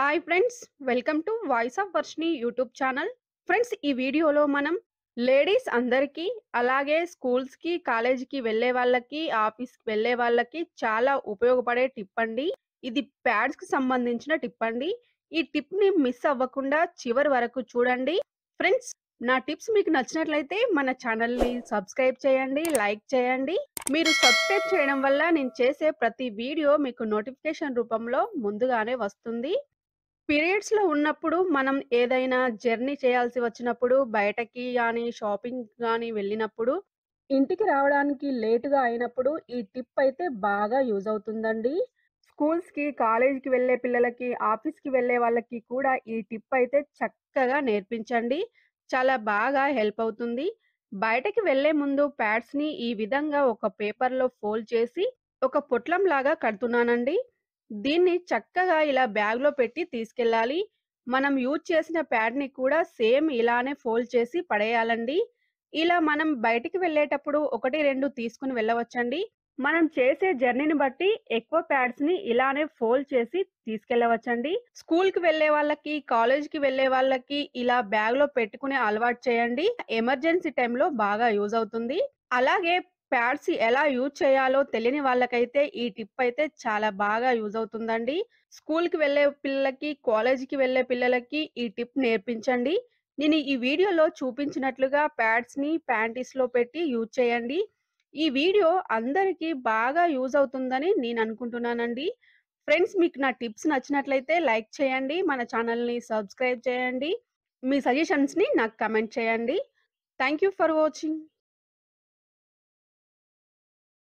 hi friends welcome to voice of Varshini YouTube channel friends ఈ వీడియోలో మనం లేడీస్ అందరికీ అలాగే స్కూల్స్కి కాలేజీకి వెళ్ళే వాళ్ళకి ఆఫీస్కి వెళ్ళే వాళ్ళకి చాలా ఉపయోగపడే టిప్ అండి ఇది ప్యాడ్స్కి సంబంధించిన టిప్ అండి ఈ టిప్ని మిస్ అవ్వకుండా చివరి వరకు చూడండి ఫ్రెండ్స్ నా టిప్స్ మీకు నచ్చినట్లయితే మన ఛానల్ని సబ్స్క్రైబ్ చేయండి లైక్ చేయండి మీరు సబ్స్క్రైబ్ చేయడం వల్ల నేను చేసే ప్రతి వీడియో మీకు నోటిఫికేషన్ రూపంలో ముందుగానే వస్తుంది పీరియడ్స్ లో ఉన్నప్పుడు మనం ఏదైనా జర్నీ చేయాల్సి వచ్చినప్పుడు బయటకి కానీ షాపింగ్ కానీ వెళ్ళినప్పుడు ఇంటికి రావడానికి లేటుగా అయినప్పుడు ఈ టిప్ అయితే బాగా యూజ్ అవుతుందండి స్కూల్స్కి కి వెళ్ళే పిల్లలకి ఆఫీస్కి వెళ్ళే వాళ్ళకి కూడా ఈ టిప్ అయితే చక్కగా నేర్పించండి చాలా బాగా హెల్ప్ అవుతుంది బయటకి వెళ్ళే ముందు ప్యాడ్స్ని ఈ విధంగా ఒక పేపర్లో ఫోల్డ్ చేసి ఒక పొట్లం లాగా కడుతున్నానండి దీన్ని చక్కగా ఇలా బ్యాగ్లో పెట్టి తీసుకెళ్ళాలి మనం యూజ్ చేసిన ప్యాడ్ని కూడా సేమ్ ఇలానే ఫోల్డ్ చేసి పడేయాలండి ఇలా మనం బయటికి వెళ్ళేటప్పుడు ఒకటి రెండు తీసుకుని వెళ్ళవచ్చండి మనం చేసే జర్నీని బట్టి ఎక్కువ ప్యాడ్స్ ని ఇలానే ఫోల్డ్ చేసి తీసుకెళ్లవచ్చండి స్కూల్ కి వెళ్లే వాళ్ళకి కాలేజ్ కి వెళ్లే వాళ్ళకి ఇలా బ్యాగ్ లో పెట్టుకునే అలవాటు చేయండి ఎమర్జెన్సీ టైంలో బాగా యూజ్ అవుతుంది అలాగే ప్యాడ్స్ ఎలా యూజ్ చేయాలో తెలియని వాళ్ళకైతే ఈ టిప్ అయితే చాలా బాగా యూజ్ అవుతుందండి స్కూల్కి వెళ్ళే పిల్లలకి కాలేజీకి వెళ్ళే పిల్లలకి ఈ టిప్ నేర్పించండి నేను ఈ వీడియోలో చూపించినట్లుగా ప్యాడ్స్ని ప్యాంటీస్లో పెట్టి యూజ్ చేయండి ఈ వీడియో అందరికీ బాగా యూజ్ అవుతుందని నేను అనుకుంటున్నానండి ఫ్రెండ్స్ మీకు నా టిప్స్ నచ్చినట్లయితే లైక్ చేయండి మన ఛానల్ని సబ్స్క్రైబ్ చేయండి మీ సజెషన్స్ని నాకు కమెంట్ చేయండి థ్యాంక్ యూ ఫర్ వాచింగ్